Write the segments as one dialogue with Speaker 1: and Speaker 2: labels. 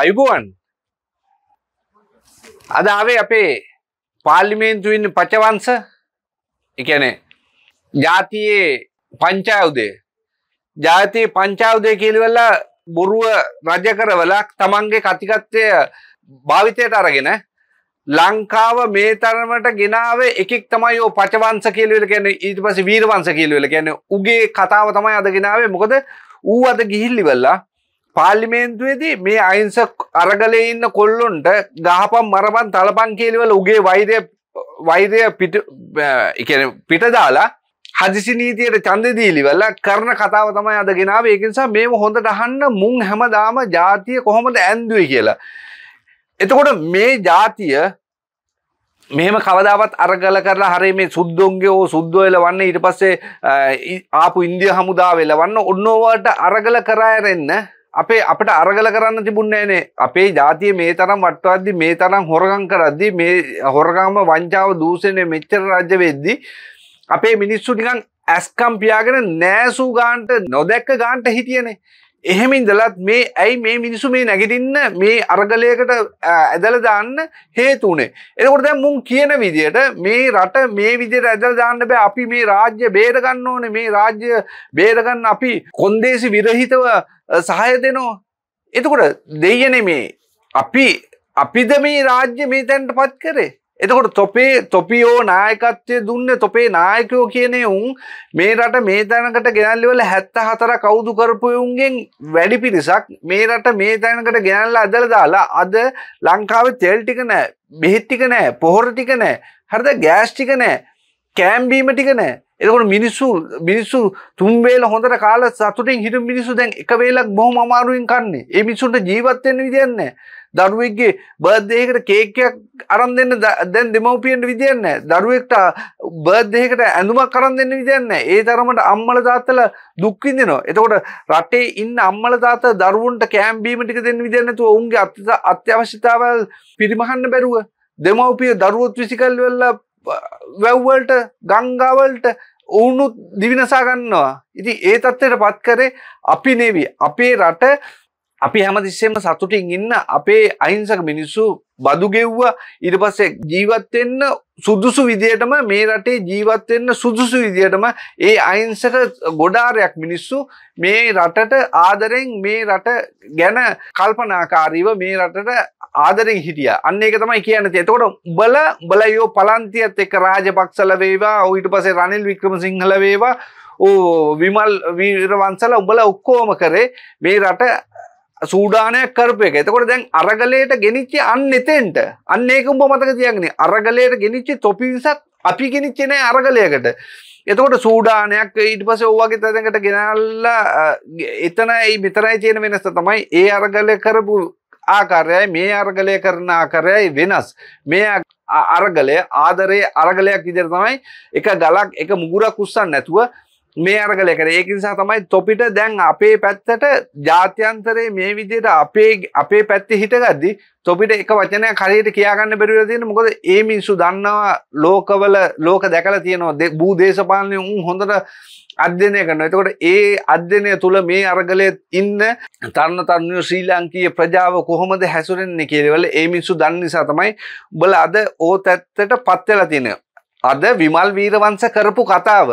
Speaker 1: අයුබුවන් අද ආවේ අපේ පාර්ලිමේන්තුවන්න පචවන්ස එකනේ ජාතියේ පංචාවදේ ජාතිය පංචාවදය කියලිවෙල්ලා බොරුව රජ කරවලක් තමන්ගේ කතිකත්වය භාවිතයට අරගෙන ලංකාව මේ තරමට ගෙනාව එකෙක් තමයි ෝ පචවන්ස කියලවෙල ගැන ඊට පස වීරවන්ස කියලවෙල ගැන උගේ කතාව තමයි අද ගෙනාවේ මොකද ඌ අද ගිහිල්ලිවෙල්ලා පාලිමේන්තුවේදී මේ අයිංසක් අරගලේ ඉන්න කොල්ලොන්ට ගහපම් මරපන් තලපන් කියලිවල උගේ වෛදය වෛදය පිට දාලා හදිසි නීතියට චන්දදීලිවල්ල කරන කතාව තමයි අද ගෙනාව ඒකනිසා මේම හොඳ ටහන්න මුං හැමදාම ජාතිය කොහොමද ඇන්දුවයි කියලා. එතකොට මේ ජාතිය මෙම කවදාවත් අරගල කරලා හරේ මේ සුද්දොන්ගේ ඕ සුද්දෝල වන්න ඉට පස්සේ ආපු ඉන්දිය හමුදාවෙල වන්න ඔන්නෝවට අරගල කරායරෙන්න අපේ අපට අරගල කරන්න තිබුන්නේනේ අපේ ජාතිය මේ තරම් වට්ටවද්දි මේ තරම් හොරගම් කරද්දි මේ හොරගම වංචාව දූෂණය මෙච්චර රාජ්‍ය වෙද්දි අපේ මිනිස්සු නිකන් ඇස්කම් පියාගෙන නෑසු ගාන්ට නොදැක්ක ගාන්ට හිටියනේ එහෙම ඉඳලත් මේ ඇයි මේ මිනිසු මේ නැගිටින්න මේ අරගලයකට ඇදලා දාන්න හේතු උනේ. එතකොට දැන් මුන් කියන විදියට මේ රට මේ විදියට ඇදලා දාන්න බෑ. අපි මේ රාජ්‍ය බේර ගන්න ඕනේ. මේ රාජ්‍ය බේර ගන්න අපි කොන්දේසි විරහිතව සහාය දෙනවා. එතකොට දෙයියනේ මේ අපි අපිද මේ රාජ්‍ය මේ තැනටපත් කරේ. එතකොට තොපේ තොපියෝ නායකත්වය දුන්න තොපේ නායකයෝ කියනේ උන් මේ රට මේ තැනකට ගෙනල්ලිවල හැත්ත හතර කවුදු කරපුයුන්ගෙන් වැඩි පිරිසක් මේ රට මේ තැනකට ගෙනල්ලා අදල දාලා අද ලංකාවේ තෙල් ටික නෑ බෙහෙත් ටික නෑ පොහොර ටික නෑ හරිද ගෑස් ටික නෑ කෑම්බීම ටික නෑ එතකොට මිනිස්සු මිනිස්සු තුන්වේල හොඳට කාලා සතුටින් හිටු මිනිස්සු දැන් එක වේලක් බොහොම අමාරුවෙන් කන්නේ ඒ මිනිස්සුන්ට ජීවත් වෙන්න විදියක් නෑ දරුවෙක්ගේ බර්ධයකට කේකයක් අරන් දෙන්න දැන් දෙමවපියන්ට විදියන්න දරුවෙක්ට බර්ධයකට ඇඳුමක් කරන් දෙන්න විදියන්න ඒ තරමට අම්මල දාතල දුක්විදිනවා එතකොට රටේ ඉන්න අම්මල දාත දරුවන්ට කෑම්බීමටික දෙන්න විදින්නතු ඔවුන්ගේ අත්ත අත්‍යවශ්‍යතාවල් පිරිමහන්න බැරුව දෙමවපිය දරුවත් විසිකල් වෙල්ල වැව්වල්ට ගංගාවල්ට ඔවුනුත් දිවිනසා ගන්නවා ඉති ඒ තත්ත්වයට පත් කරේ අපි නෙවී අපේ රට අපි හැමතිස්සෙම සතුටින් ඉන්න අපේ අයිංසක මිනිස්සු බදු ගෙව්වා ඊට පස්සේ ජීවත් වෙන්න සුදුසු විදියටම මේ රටේ ජීවත් වෙන්න සුදුසු විදියටම ඒ අයිංසක ගොඩාරයක් මිනිස්සු මේ රටට ආදරෙන් මේ රට ගැන කල්පනාකාරීව මේ රටට ආදරෙන් හිටියා. අන්න ඒක තමයි කියන්නේ. එතකොට උඹලා උඹලයෝ පලන්තියත් එක්ක රාජපක්ෂල වේවා, ඊට පස්සේ රනිල් වික්‍රමසිංහල වේවා, ඕ විමල් වීරවංශල උඹලා ඔක්කොම කරේ මේ රට සූඩානයක් කරපය එක එතකොට දැන් අරගලයට ගෙනනිච්චි අන්න එතෙන්ට අන්න ඒකුම්ඹ මතක තියගෙන අරගලයට ගෙනනිච්චි තොපිසත් අපි ගෙනනිච්චනෑ අරගලයකට එතකොට සූඩානයක් ඊට පස ඔවාගේ තැනකට ගෙනල්ලා එතන ඒ විතරයි තියෙන වෙනස තමයි ඒ අරගලය කරපු ආකාරයයි මේ අරගලය කරන ආකාරයයි වෙනස් මේ අරගලය ආදරයේ අරගලයක් විදිහට තමයි එක ගලක් එක මුගුරක් උස්සන්නේ නැතුව මේ අරගලය කරේ ඒක නිසා තමයි තොපිට දැන් අපේ පැත්තට ජාත්‍යන්තරයේ මේ විදිහට අපේ අපේ පැත්තේ හිටගද්දි තොපිට එක වචනයක් හරියට කියාගන්න බැරි වෙලා තියෙන මොකද ඒ මිනිස්සු දන්නවා ලෝකවල ලෝක දැකලා තියෙනවා භූ දේශපාලනේ උන් හොඳට අධ්‍යයනය කරනවා. එතකොට ඒ අධ්‍යයනය තුල මේ අරගලයේ ඉන්න තරුණ තරුණියෝ ශ්‍රී ලාංකීය ප්‍රජාව කොහොමද හැසිරෙන්නේ කියලා ඒ මිනිස්සු දන්න නිසා තමයි බල අද ඕතැත්තට පත් වෙලා තියෙන්නේ. අද විමල් වීරවංශ කරපු කතාව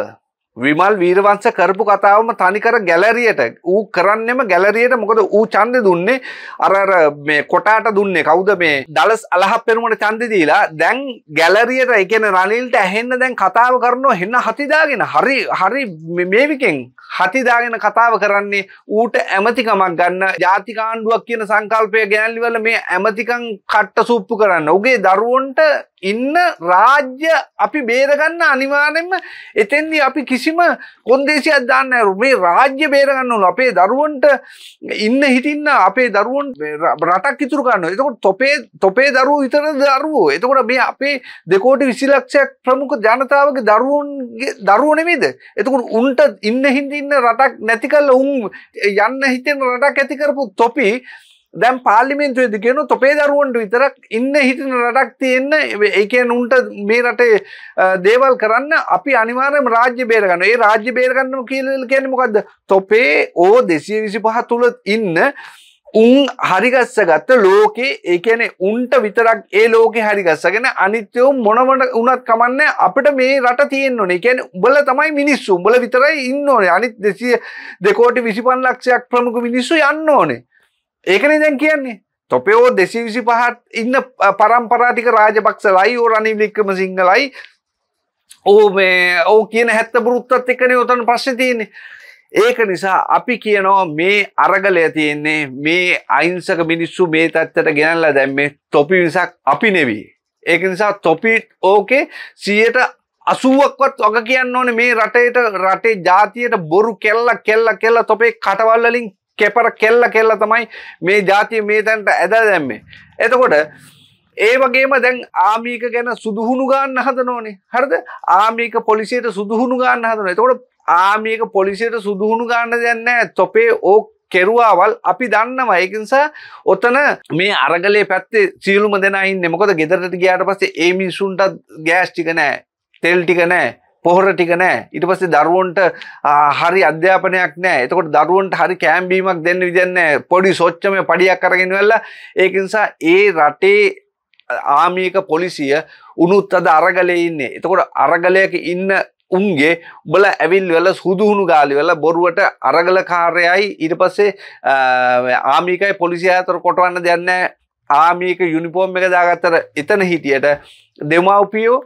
Speaker 1: විමල් වීරවංශ කරපු කතාවම තනිකර ගැලරියට ඌ කරන්නෙම ගැලරියට මොකද ඌ ඡන්දෙ දුන්නේ අර අර මේ කොටාට දුන්නේ කවුද මේ ඩලස් අලහප්පෙරුමට ඡන්දෙ දීලා දැන් ගැලරියට ඒ කියන්නේ රනිල්ට ඇහෙන්න දැන් කතාව කරනවා හෙන්න හති දාගෙන හරි හරි මේවිකෙන් හති දාගෙන කතාව කරන්නේ ඌට ඇමතිකමක් ගන්න ජාතික ආණ්ඩුවක් කියන සංකල්පය ගෑන්ලිවල මේ ඇමතිකම් කට්ට සුප්පු කරන්න. උගේ දරුවන්ට ඉන්න රාජ්‍ය අපි බේරගන්න අනිවාර්යෙන්ම එතෙන්දී අපි කිසිම කොන්දේසියක් දාන්න නෑ මේ රාජ්‍ය බේරගන්න ඕන අපේ දරුවන්ට ඉන්න හිටින්න අපේ දරුවන් රටක් ඉතුරු ගන්න. එතකොට තොපේ තොපේ දරුවෝ විතරද දරුවෝ. එතකොට මේ අපේ 2 කෝටි 20 ලක්ෂයක් ප්‍රමුඛ ජනතාවගේ දරුවන්ගේ දරුවෝ නෙමෙයිද? එතකොට උන්ට ඉන්න හින්දින්න රටක් නැති කරලා උන් යන්න හිතෙන රටක් ඇති කරපු තොපි දැම් පාලිමෙන්න්තුවේද කියන තොපේ දරුවන්ට විතරක් ඉන්න හිටින රටක් තියෙන්න ඒකෙන් උන්ට මේ රටේ දේවල් කරන්න අපි අනිවාරම රාජ්‍ය බේරගන්න ඒ රාජ්‍ය බේරගන්න කියල් කියන මොකක්ද තොපේ ඕ දෙසිය විසි පහ තුළ ඉන්න උන් හරිගස්ස ගත්ත ලෝකේ ඒකැන උන්ට විතරක් ඒ ලෝකෙ හරිගස්සගෙන අනිත්‍යයෝ මොනවට උනත් කමන්න අපට මේ රට තියෙන් ඕනේ එකැන උබල තමයි මිනිස්සු උඹල විතරයි ඉන්න ඕනේ අනිත් දෙසිය දෙකෝටි විසිපන් ලක්ෂයක් ප්‍රමුඛ මිනිස්සු යන්න ඕනේ ඒකනේ දැන් කියන්නේ තොපයෝ දෙසි විසි පහත් ඉන්න පරම්පරාටික රාජපක්ෂලයි ඕ රනිවිලික්කම සිංහලයි ඕ මේ ඕ කියන හැත්ත බෘත්තත් එකනේ ඔතන ප්‍රශ්න තියන්නේ ඒක නිසා අපි කියනවා මේ අරගලය තියෙන්නේ මේ අයිංසක මිනිස්සු මේ තත්තට ගෙනල්ලා දැම්මේ තොපි විසක් අපි නෙවී ඒක නිසා තොපිට් ඕකේ සියට අසුවක්වත් වග කියන්න ඕනේ මේ රටේට රටේ ජාතියට බොරු කෙල්ල කෙල්ල කෙල්ල තොපේ කටවල්වලින් කෙපර කෙල්ල කෙල්ල තමයි මේ ජාතිය මේ තැන්ට ඇද දැම්මේ. එතකොට ඒ වගේම දැන් ආමික ගැන සුදුහුණු ගන්න හදන ඕනේ හරිද ආමික පොලිසියට සුදුහුණු ගන්න හදන එතකොට ආමික පොලිසියට සුදුහුණු ගන්න දෙන්න තොපේ ඕක කෙරුවාවල් අපි දන්නවා ඒකනිසා ඔතන මේ අරගලේ පැත්තේ සියලුම දෙනා ඉන්නේ මොකද ගෙදරට ගියාට පස්සේ ඒ මිනිසුන්ට ගෑස් ටික නැහැ තෙල් ටික නැහැ පොහොර ටික නෑ ඉට පස්සේ දරුවන්ට හරි අධ්‍යාපනයක් නෑ එතකොට දරුවන්ට හරි කෑම්බීමක් දෙන්න විදන්න පොඩි සොච්චම පඩියක් කරගෙන වෙල්ලා ඒකනිසා ඒ රටේ ආමික පොලිසිය උනුත් අද අරගලය ඉන්නේ එතකොට අරගලයක ඉන්න උන්ගේ උබල ඇවිල් වෙල සුදුහුණු ගාලි වෙල බොරුවට අරගල කාර්යයි ඊට පස්සේ ආමිකයි පොලිසිය අතර කොටවන්න දෙන්න ආමික යුනිපෝම් එක දාගත්තර එතන හිටියට දෙමව්පියෝ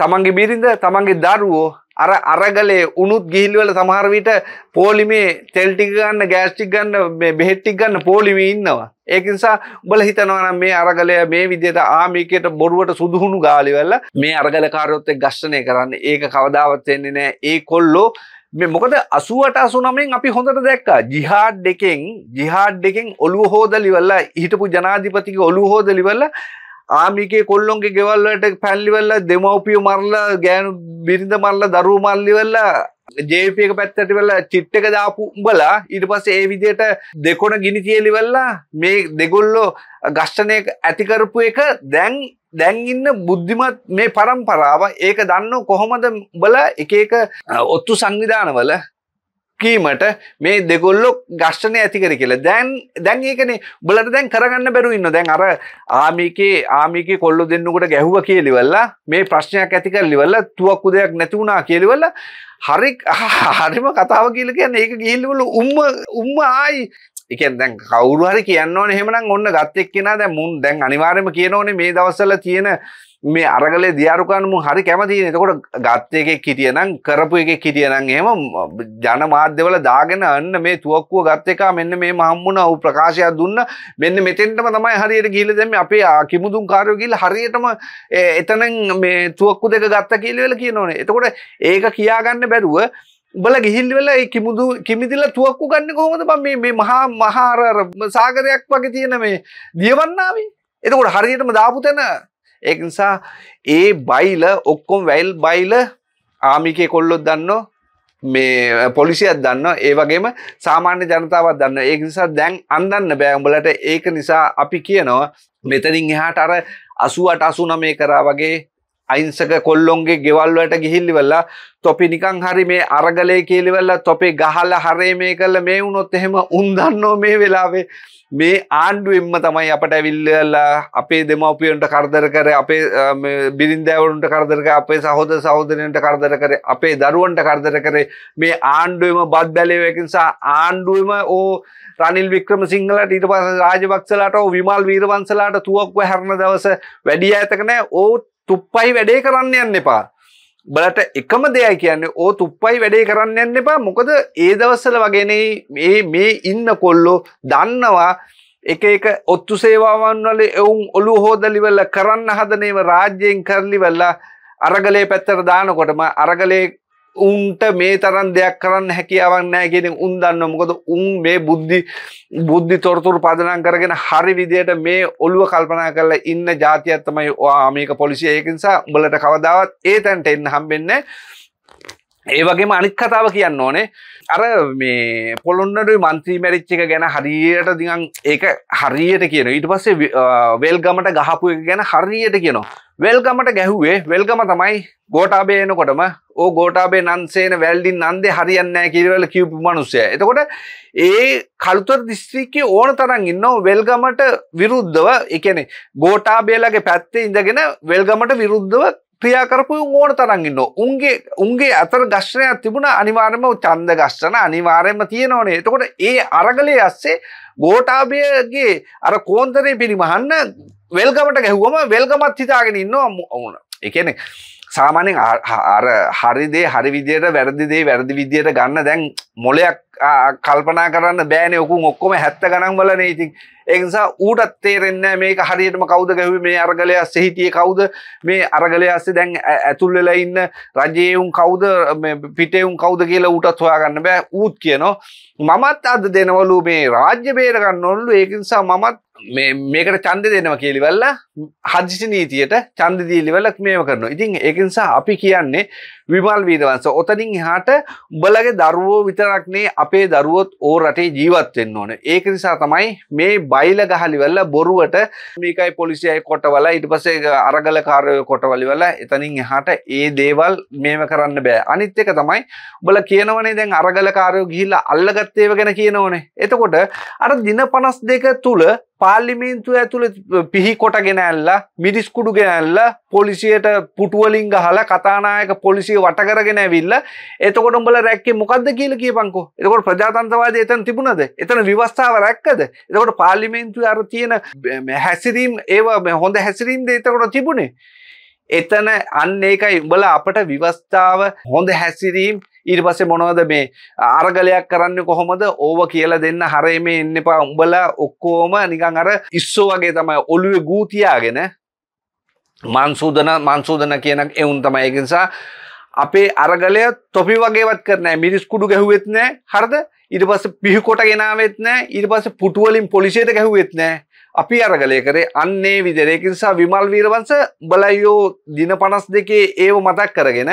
Speaker 1: තමන්ගේ බිරිඳ තමන්ගේ දරුවෝ අර අරගලේ උනුත් ගිහිල්වල සමහරවිට පෝලිමේ තෙල්ටික ගන්න ගෑස්ටික් ගන්න බෙහෙට්ටික් ගන්න පෝලිමේ ඉන්නවා. ඒක නිසා උඹල හිතනවනම් මේ අරගලය මේ විදිහට ආමිකයට බොරුවට සුදුහුණු ගාලිවල මේ අරගල කාර්යොත් එක්ක ඝර්ෂණය කරන්නේ. ඒක කවදාවත් වෙන්නේ නැහැ. ඒ කොල්ලෝ මේ මොකද 88 89න් අපි හොඳට දැක්කා ජිහාඩ් එකෙන් ජිහාඩ් එකෙන් ඔළුව හොදලිවල හිටපු ජනාධිපතිගේ ඔළුව හොදලිවල ආමිකේ කොල්ලොන්ගේ ගෙවල් වලට පැල්ලිවල්ලා දෙමව්පියෝ මරලා ගෑනු බිරිඳ මරලා දරුවෝ මල්ලිවල්ලා ජේපී එක පැත්තට වෙලා චිට් එක දාපු උඹලා ඊට පස්සේ ඒ විදිහට දෙකොණ ගිනි තියලිවල්ලා මේ දෙගොල්ලෝ ඝෂ්ටනය ඇති කරපු එක දැන් දැන් ඉන්න බුද්ධිමත් මේ පරම්පරාව ඒක දන්නව කොහොමද උඹලා එක එක ඔත්තු සංවිධානවල කීමට මේ දෙගොල්ලො ගශ්ටනය ඇතිකර කියලා දැන් දැන් ඒකන බලට දැන් කරගන්න බැරු ඉන්න දැන් අර ආමිකේ ආමික කොල්ලො දෙන්නකට ගැහුව කියලිවල්ලා මේ ප්‍රශ්නයක් ඇතිකර ලිවල්ල තුවක්කු දෙයක් නැතිවුණා කියලිවල්ල හරි හරිම කතාව කියල කියන්න ඒක ගිහිල්ලිවල උම්ම උම්ම ආයි එකෙන් දැන් කවුරු හරි කියන්න ඕනේ එහෙමනම් ඔන්න ගත් එක්කෙනා දැන් මුන් දැන් අනිවාර්යයෙන්ම කියනෝනේ මේ දවස්වල තියෙන මේ අරගලේ දියාරුකන් මුන් හරි කැමතියි. එතකොට ගත් එකෙක් හිටියනම් කරපු එකෙක් හිටියනම් එහෙම ජනමාධ්‍යවල දාගෙන අන්න මේ තුවක්කුව ගත් එකා මෙන්න මේ මහම්මුණ ඌ ප්‍රකාශයක් දුන්න මෙන්න මෙතෙන්ටම තමයි හරියට ගිහිල්ලා දැන් අපේ කිමුදුන් කාර්යෝ ගිහිල්ලා හරියටම එතනින් මේ තුවක්කු දෙක ගත්ත කියලා කියනෝනේ. එතකොට ඒක කියාගන්න බැරුව උඹල ගිහිල් වෙලා ඒ කිමුදු කිමිදිලා තුවක්කු ගන්න කොහොමද මම මේ මේ මහා මහාර සාගරයක් වගේ තියෙන මේ දියවන්නාවේ එතකොට හරියටම දාපු තැන ඒක නිසා ඒ බයිල ඔක්කොම වැල් බයිල ආමිකේ කොල්ලොත් දන්නෝ මේ පොලිසියක් දන්න ඒ වගේම සාමාන්‍ය ජනතාවත් දන්න ඒක නිසා දැන් අන්දන්න බෑ උඹලට ඒක නිසා අපි කියනවා මෙතනින් එහාට අර අසුවට අසුනමේ කරා වගේ අයිංසක කොල්ලොන්ගේ ගෙවල්වලට ගිහිල්ලිවල්ලා තොපි නිකං හරි මේ අරගලය කියලිවල්ලා තොපේ ගහල හරේ මේ කල්ල මේ වුණොත් එහෙම උන්දන්නෝ මේ වෙලාවේ මේ ආණ්ඩුවෙන්ම තමයි අපට ඇවිල්ලලා අපේ දෙමවපියන්ට කරදර කර අපේ බිරින්දෑවරුන්ට කරදරක අපේ සහෝද සහෝදරයට කරදර කර අපේ දරුවන්ට කරදර කරේ මේ ආණ්ඩුවම බත් බැලේවකින්සා ආණ්ඩුවම ඕ රනිල් වික්‍රම සිංහලට ඊට පස රාජවක්සලාට විමල් වීරවන්සලාට තුවක්ව හැරණ දවස වැඩිය ඇතකනෑ ඕත් තුප්පයි වැඩේ කරන්න යන්න එපා බලට එකම දෙයයි කියන්නේ ඕ තුප්පයි වැඩේ කරන්න යන්න එපා මොකද ඒ දවස්සල වගෙනේ මේ මේ ඉන්න කොල්ලෝ දන්නවා එක එක ඔත්තු සේවාවන් වල එවුන් ඔලු හෝදලිවල්ල කරන්න හදනේම රාජ්‍යයෙන් කරලිවල්ලා අරගලේ පැත්තර දානකොටම අරගලේ උන්ට මේ තරන් දෙයක් කරන්න හැකියාවක් නෑ කියෙන උන් දන්න මොකද උන් මේ බුද්ධි බුද්ධි තොරතුරු පදනම් කරගෙන හරි විදියට මේ ඔළුව කල්පනා කරලා ඉන්න ජාතියත්තමයි ආමික පොලිසිය ඒකනිසා උඹලට කවදාවත් ඒ තැන්ට එන්න හම්බෙන්න ඒ වගේම අනිත් කතාව කියන්න ඕනේ අර මේ පොළොන්නඩුයි මන්ත්‍රී මැරිච්චික ගැන හරියට දිගන් ඒක හරියට කියන ඊට පස්සේ වෙල් ගමට ගහපු එක ගැන හරියට කියනවා වෙල්කමට ගැහුවේ වෙල්කම තමයි ගෝටාබේ එනකොටම ඕ ගෝටාබේ නන්සේන වැල්ඩින් නන්දේ හරියන්නෑ කිරවල කිව්පු මනුස්සය එතකොට ඒ කළුතර දිස්ත්‍රික්කය ඕන තරන් ඉන්න වෙල්ගමට විරුද්ධව එකනෙ ගෝටාබේලගේ පැත්තේ ඉඳගෙන වෙල්ගමට විරුද්ධව ක්‍රියාකරපු ඕන තරන් ඉන්න උන්ගේ උන්ගේ අතර ගශ්නයක් තිබුණ අනිවාර්යම චන්ද ගශ්ටන අනිවාර්යම තියෙනවනේ එතකොට ඒ අරගලේ අස්සේ ගෝටාබයගේ අර කෝන්තරය පිරිමහන්න වෙල්ගමට ගැහුවම වෙල්ගමත් හිතාගෙන ඉන්නවා ඔවුන එකනෙ සාමානෙන් අර හරිදේ හරි විදියට වැරදිදේ වැරදි විදියට ගන්න දැන් මොලයක් කල්පනා කරන්න බෑන ඔකුන් ඔක්කොම හැත්ත ගනම් වලන ඉතින් එනිසා ඌටත් තේරෙන්න මේක හරියටම කවුද ගැහුවේ මේ අරගලය සෙහිටිය කවුද මේ අරගලය අස්සේ දැන් ඇතුල් වෙලා ඉන්න රජයේවුන් කවුද පිටේවුන් කවුද කියලා ඌටත් හොයාගන්න බෑ ඌත් කියනවා මමත් අද දෙනවලු මේ රාජ්‍ය බේර ගන්නවලු ඒක නිසා මමත් මේකට චන්ද දෙනවා කියලිවල්ල හදිසි නීතියට චන්ද දීලිවලක් මේම කරනවා ඉතින් ඒකනිසා අපි කියන්නේ විමල් වීදවන්ස ඔතනින් එහාට උඹලගේ දරුවෝ විතරක්නේ අපේ දරුවොත් ඕ රටේ ජීවත්වෙන්න ඕන ඒක නිසා තමයි මේ බයිල ගහලිවල්ල බොරුවට මේකයි පොලිසියයි කොටවල ඉට පසේ අරගල කාරය කොටවලිවල එතනින් එහාට ඒ දේවල් මේම කරන්න බෑ අනිත් එක තමයි උඹල කියනවනේ දැන් අරගල කාරයෝ ගිහිල්ලා අල්ලගත්තේව ගැන කියනවනේ එතකොට අර දින පනස් දෙක තුළ පාල්ලිමේන්තුව ඇතුළ පිහි කොට ගෙනැල්ලා මිරිස්කුඩු ගෙනැල්ල පොලිසියට පුටුවලින් ගහල කතානායක පොලිසිය වටකරගෙන ඇවිල්ල එතකොට උඹල රැක්කේ මොකක්ද කියල කියපංකෝ එතකොට ප්‍රජාතන්තවාදය එතන තිබුණද එතන විවස්ථාව රැක්කද එතකොට පාර්ලිමේන්තුව අර තියෙන හැසිරීම් ඒවා හොඳ හැසිරීම් දේතකොට තිබුණේ එතන අන්න ඒකයි උඹල අපට විවස්ථාව හොඳ හැසිරීම් ඊට පස්සේ මොනවද මේ ආරගලයක් කරන්න කොහොමද ඕව කියලා දෙන්න හරේම එන්න එපා උඹලා ඔක්කෝම නිකං අර ඉස්සෝ වගේ තමයි ඔළුවේ ගූතියාගෙන මන්සූදන මන්සූදන කියන එවුන් තමයි එකනිසා අපේ අරගලය තොපි වගේවත් කරනෑ මිරිස්කුඩු ගැහුවෙත් නෑ හරද ඉට පස පිහිකොට ගෙනාවෙත් නෑ ඉට පස පුටුවලින් පොලිසියට ගැහුවෙත් නෑ අපි අරගලය කරේ අන්නේ විදරයකිනිසා විමල් වීරවංස බලයෝ දින පනස් දෙකේ ඒව මතක් කරගෙන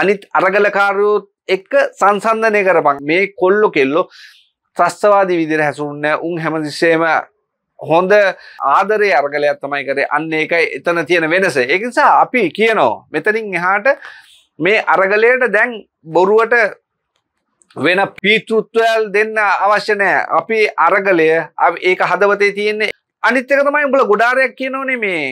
Speaker 1: අනිත් අරගලකාරයෝත් එක්ක සංසන්ධනය කරපන් මේ කොල්ලො කෙල්ලො ත්‍රස්තවාදී විදිර හැසුන්න උන් හැමදිස්සේම හොඳ ආදරේ අර්ගලයක් තමයි කරේ අන්න එකයි එතන තියෙන වෙනස එකනිසා අපි කියනෝ මෙතනින් එහාට මේ අරගලයට දැන් බොරුවට වෙන පීතෘත්වයල් දෙන්න අවශ්‍ය නෑ අපි අරගලය ඒක හදවතේ තියෙන්නේ අනිත්‍යක තමයි උඹල ගොඩාරයක් කියනවනේ මේ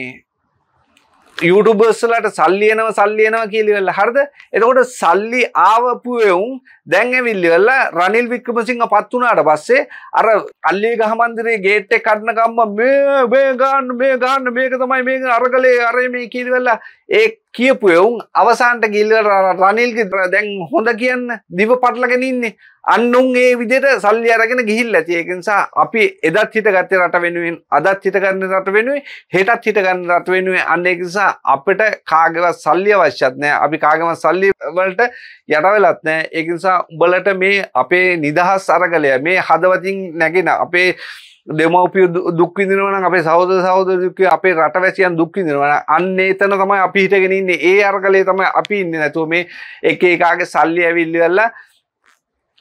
Speaker 1: යුටබර්ස්ලට සල්ලියනව සල්ලියනවා කියලිවෙල්ල හරද එතකොට සල්ලි ආවපුවවුන් දැන් ඇවිල්ලිවෙල්ල රනිල් වික්‍රමසිංහ පත්වනාට පස්සේ අර අල්ලේ ගහමන්දිරේ ගේට්ට කරනකම්ම මේ බේගාන්න මේ ගාන්න මේක තමයි මේක අරගලේ අරය මේ කිරිවෙල්ලා ඒ කියපු එවුන් අවසාන්ට ගිල්ල රනිල්ගි දැන් හොඳ කියන්න දිව පටලගෙන ඉන්නේ අන්නුන් ඒ විදිට සල්ලි අරගෙන ගිහිල් ඇති ඒකනිසා අපි එදත් හිට ගත්තේ රට වෙනුවෙන් අදත් හිට ගන්න රට වෙනුවේ හෙටත් හිට ගන්න රට වෙනුවේ අන්න එකනිසා අපට කාගවත් සල්ලිය අවශ්‍යත් නෑ අපි කාගම සල්ලි වලට යටවෙලත් නෑ ඒකනිසා උඹලට මේ අපේ නිදහස් අරගලය මේ හදවතින් නැගෙන අපේ දෙමවපිය දුක්විදිනවන අපේ සෞද සෞදක අපේ රට වැසියන් දුක්විදිනවන අන්න එතන තමයි අපි හිටගෙනන්නේ ඒ අරගලේ තමයි අපි ඉන්න නැතුව මේ එක එකාගේ සල්ලි ඇවිල්ලවෙල්ලා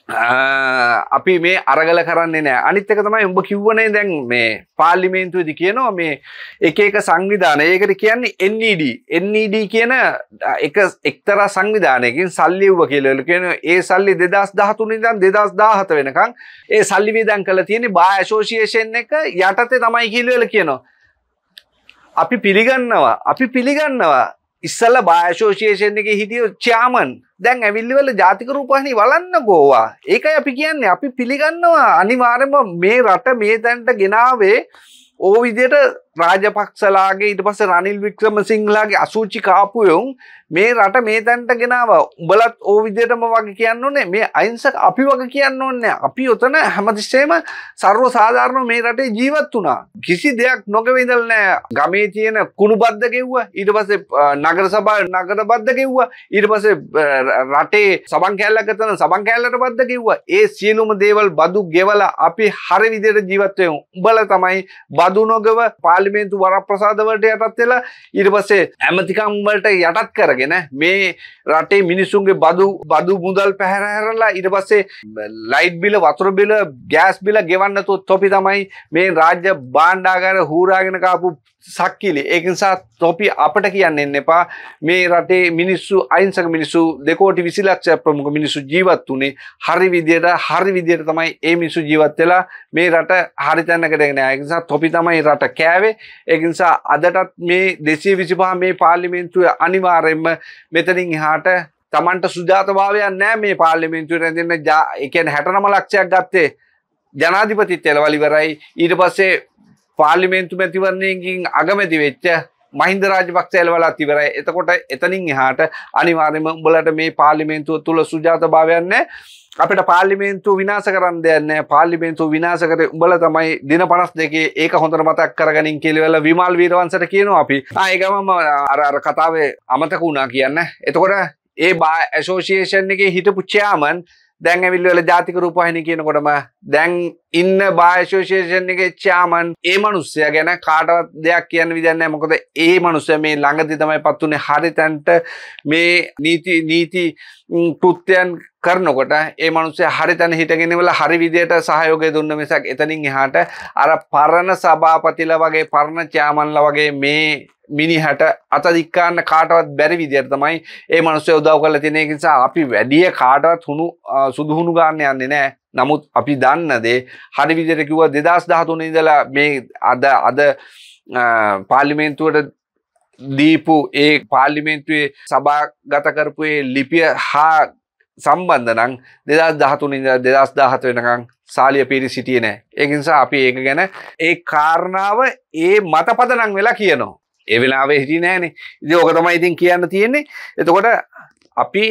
Speaker 1: අපි මේ අරගල කරන්නේ නෑ අනිත්තක තමයි උඹ කිව්වනේ දැන් මේ පාර්ලිමේන්තුවේදි කියනවා මේ එක එක සංවිධාන ඒකට කියන්නේ NED NED කියන එක එක්තරා සංවිධානයකින් සල්ලි වුව කියලා කියන ඒ සල්ලි 2013 ඉඳන් 2017 වෙනකන් ඒ සල්ලි වියදම් කරලා තියෙන්නේ බා ඇසෝෂියේෂන් එක යටතේ තමයි කියලා කියනවා අපි පිළිගන්නවා අපි පිළිගන්නවා ඉස්සල භාෂෝෂයේෂන් එක හිටිය චාමන් දැන් ඇවිල්ලිවල ජාතිකරූපහනි වලන්න ගෝවා ඒකයි අපි කියන්නේ අපි පිළිගන්නවා අනිවාරම මේ රට මේ තැන්ට ගෙනාවේ ඕ විදියට රාජපක්ෂලාගේ ඉට පස රනිල් වික්‍රම සිංහලාගේ අසූචි කාපුයවුන් මේ රට මේ තැන්ට ගෙනාව උඹලත් ඕ විදියටම වගේ කියන්න ඕනේ මේ අයින්සක් අපි වගේ කියන්න ඕන්න අපි ඔතන හැමතිස්සේම සර්ව සාධාරණ මේ රටේ ජීවත් වුණා කිසි දෙයක් නොකවෙදල් නෑ ගමේ තියෙන කුණු බද්ධ කිව්වා ඊට පස්සේ නගර සභා නගර බද්ධ කිව්වා ඊට පස්සේ රටේ සබන් කැල්ලක තන සබන් කැල්ලට බද්ධ කිව්වා ඒ සියලුම දේවල් බදු ගෙවලා අපි හරි විදියට ජීවත් වෙමු උඹලා තමයි බදු නොගව පාලි පාර්ලිමේන්තු වරප්‍රසාදවලට යටත් වෙලා ඊට පස්සේ ඇමතිකම් වලට යටත් කරගෙන මේ රටේ මිනිස්සුන්ගේ බදු බදු මුදල් පැහැර හැරලා ඊට පස්සේ ලයිට් බිල වතුර බිල ගෑස් බිල ගෙවන්න තොපි තමයි මේ රාජ්‍ය බාණ්ඩාගාර හූරාගෙන කාපු සක්කිලි ඒක නිසා තොපි අපට කියන්න එන්න එපා මේ රටේ මිනිස්සු අයින්සක මිනිස්සු දෙකෝටි විසිලක්ෂ ප්‍රමුඛ මිනිස්සු ජීවත් වනේ හරි විදියට හරි විදියට තමයි ඒ මිනිසු ජීවත් වෙලා මේ රට හරි තැනකටගෙන ඒක නිසා තොපි තමයි රට කෑවේ ඒක නිසා අදටත් මේ දෙසේ විසිපහ මේ පාර්ලිමේන්තුවේ අනිවාර්යෙන්ම මෙතනින් එහාට තමන්ට සුජාතභාවයක් නෑ මේ පාර්ලිමේන්තුවේ රැඳෙන්න ඒ කියන්නේ 69 ලක්ෂයක් ගත්තේ ජනාධිපතිත්වය ලවලිවරයි ඊට පස්සේ පාර්ලිමේන්තු මැතිවරණයකින් අගමැති වෙච්ච මහින්ද රාජපක්ෂ එළවලා තිබරයි. එතකොට එතනින් එහාට අනිවාර්යයෙන්ම උඹලට මේ පාර්ලිමේන්තුව තුල සුජාතභාවයක් නැහැ. අපිට පාර්ලිමේන්තුව විනාශ කරන්න දෙයක් නැහැ. පාර්ලිමේන්තුව විනාශ කරේ උඹලා තමයි දින 52 ඒක හොඳට මතක් කරගනින් කියලා විමල් වීරවංශට කියනවා අපි. ආ ඒ ගමම අර අර කතාවේ අමතක වුණා කියන්න. එතකොට ඒ බා ඇසෝෂියේෂන් එකේ හිටපු චෑමන් දැන් ඇවිල්වල ජාතික රූපවාහිනී කියනකොටම දැන් ඉන්න බායශෝෂේෂන්ගේ චාමන් ඒ මනුස්සය ගැන කාටවත් දෙයක් කියන්න විදන්න මොකද ඒ මනුස්සය මේ ළඟති තමයි පත්වනේ හරි තැන්ට මේ නීති නීති කෘත්‍යයන් කරනකොට ඒ මනුසේ හරි තැන හිටගෙනවල හරි විදියට සහයෝගය දුන්න මිසක් එතනින් එහාට අර පරණ සභාපතිල වගේ පරණ චාමන්ල වගේ මේ මිනිහට අතදික්කාන්න කාටවත් බැරි විදියට තමයි ඒ මනුස්සය උදව් කල තිනෙකිසා අපි වැඩිය කාටවත් හුණු සුදුහුණු ගාන්න යන්නේ නෑ නමුත් අපි දන්න දේ හරි විදිහට කිව්වා 2013 ඉඳලා මේ අද අද පාර්ලිමේන්තුවට දීපු ඒ පාර්ලිමේන්තුවේ සභාගත කරපු ඒ ලිපිය හා සම්බන්ධ නම් 2013 ඉඳලා 2017 වෙනකන් සාලිය පීරි සිටියේ නැහැ. ඒක නිසා අපි ඒක ගැන ඒ කාරණාව ඒ මතපදනම් වෙලා කියනවා. ඒ වෙලාවේ හිටියේ නැහනේ. ඉතින් ඕක තමයි ඉතින් කියන්න තියෙන්නේ. එතකොට අපි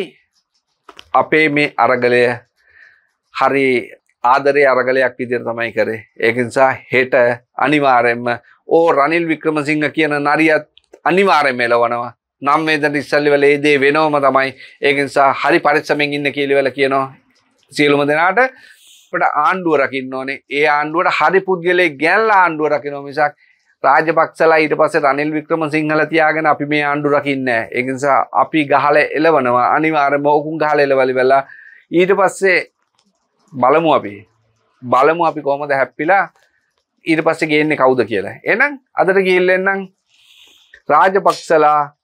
Speaker 1: අපේ මේ අරගලය හරි ආදරය අරගලයක් විදිර තමයි කරේ ඒකනිසා හෙට අනිවාරෙන්ම ඕ රනිල් වික්‍රමසිංහ කියන නරියත් අනිවාරෙන් එලවනවා නම් මේදට ඉස්සල්ලි වල ඒදේ වෙනෝම තමයි ඒකනිසා හරි පරිස්සමෙන් ඉන්න කියලිවල කියනවා සියලුම දෙනාට අපට ආණ්ඩුව රකින්න ඕනේ ඒ ආණ්ඩුවට හරි පුද්ගලේ ගැල්ල ආණ්ඩුව රකිනෝ මිසක් රාජපක්සලා ඊට පස්සේ රනිල් වික්‍රමසිංහල තියාගෙන අපි මේ ආණ්ඩු රකින්නේ ඒ නිසා අපි ගහලා එලවනවා අනිවාර්යයෙන්ම ඕකුන් ගහලා එලවලි වෙලා ඊට පස්සේ බලමු අපි බලමු අපි කොහොමද හැප්පිලා ඊට පස්සේ ගේන්නේ කවුද කියලා. එහෙනම් අදට ගිහිල්ලෙන්නම් රාජපක්ෂලා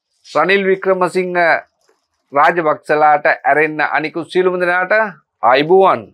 Speaker 1: රනිල් වික්‍රමසිංහ රාජපක්ෂලාට ඇරෙන්න අනිකුත් සියලුම දෙනාට ආයිබුවන්